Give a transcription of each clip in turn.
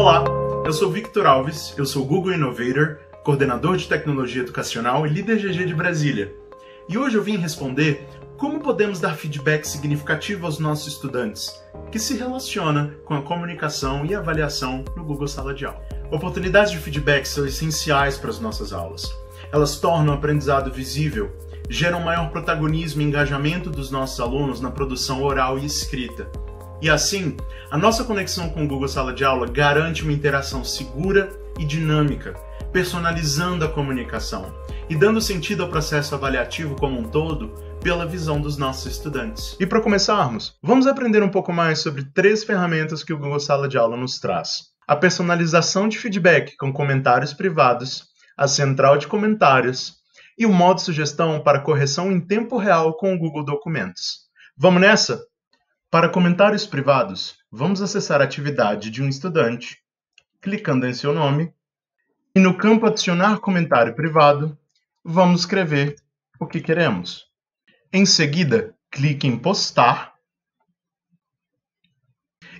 Olá, eu sou Victor Alves, eu sou Google Innovator, coordenador de tecnologia educacional e líder GG de Brasília. E hoje eu vim responder como podemos dar feedback significativo aos nossos estudantes, que se relaciona com a comunicação e avaliação no Google Sala de Aula. Oportunidades de feedback são essenciais para as nossas aulas. Elas tornam o aprendizado visível, geram maior protagonismo e engajamento dos nossos alunos na produção oral e escrita e assim, a nossa conexão com o Google Sala de Aula garante uma interação segura e dinâmica, personalizando a comunicação e dando sentido ao processo avaliativo como um todo pela visão dos nossos estudantes. E para começarmos, vamos aprender um pouco mais sobre três ferramentas que o Google Sala de Aula nos traz: a personalização de feedback com comentários privados, a central de comentários e o modo sugestão para correção em tempo real com o Google Documentos. Vamos nessa? Para comentários privados, vamos acessar a atividade de um estudante, clicando em seu nome, e no campo Adicionar comentário privado, vamos escrever o que queremos. Em seguida, clique em Postar.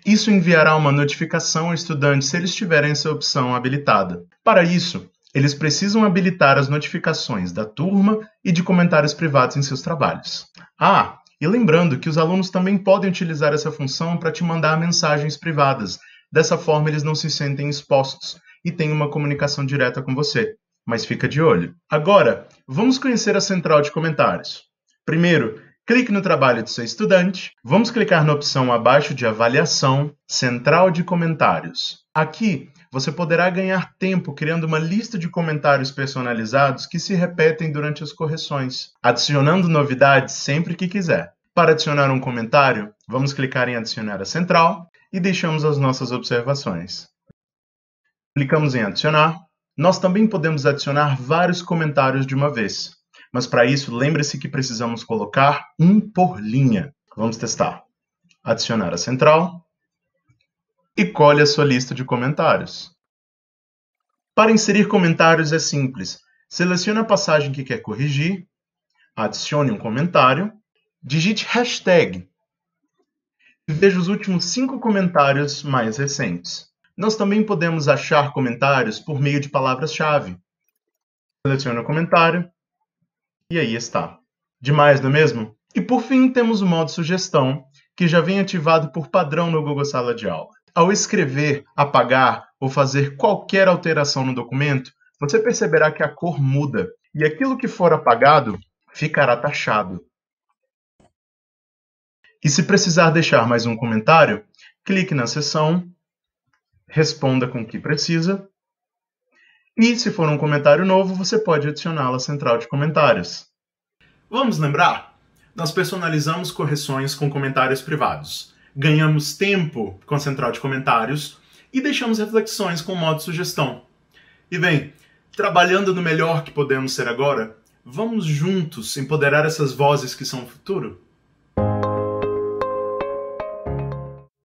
Isso enviará uma notificação ao estudante se eles tiverem essa opção habilitada. Para isso, eles precisam habilitar as notificações da turma e de comentários privados em seus trabalhos. Ah, e lembrando que os alunos também podem utilizar essa função para te mandar mensagens privadas. Dessa forma, eles não se sentem expostos e têm uma comunicação direta com você. Mas fica de olho. Agora, vamos conhecer a central de comentários. Primeiro, clique no trabalho do seu estudante. Vamos clicar na opção abaixo de avaliação, central de comentários. Aqui, você poderá ganhar tempo criando uma lista de comentários personalizados que se repetem durante as correções, adicionando novidades sempre que quiser. Para adicionar um comentário, vamos clicar em Adicionar a central e deixamos as nossas observações. Clicamos em Adicionar. Nós também podemos adicionar vários comentários de uma vez, mas para isso lembre-se que precisamos colocar um por linha. Vamos testar. Adicionar a central e colhe a sua lista de comentários. Para inserir comentários é simples. Selecione a passagem que quer corrigir, adicione um comentário, digite hashtag e veja os últimos cinco comentários mais recentes. Nós também podemos achar comentários por meio de palavras-chave. Selecione o comentário e aí está. Demais, não é mesmo? E por fim, temos o modo sugestão, que já vem ativado por padrão no Google Sala de Aula. Ao escrever, apagar ou fazer qualquer alteração no documento, você perceberá que a cor muda e aquilo que for apagado ficará taxado. E se precisar deixar mais um comentário, clique na seção, responda com o que precisa. E se for um comentário novo, você pode adicioná-lo à central de comentários. Vamos lembrar? Nós personalizamos correções com comentários privados ganhamos tempo com a central de comentários e deixamos reflexões com o modo sugestão. E bem, trabalhando no melhor que podemos ser agora, vamos juntos empoderar essas vozes que são o futuro?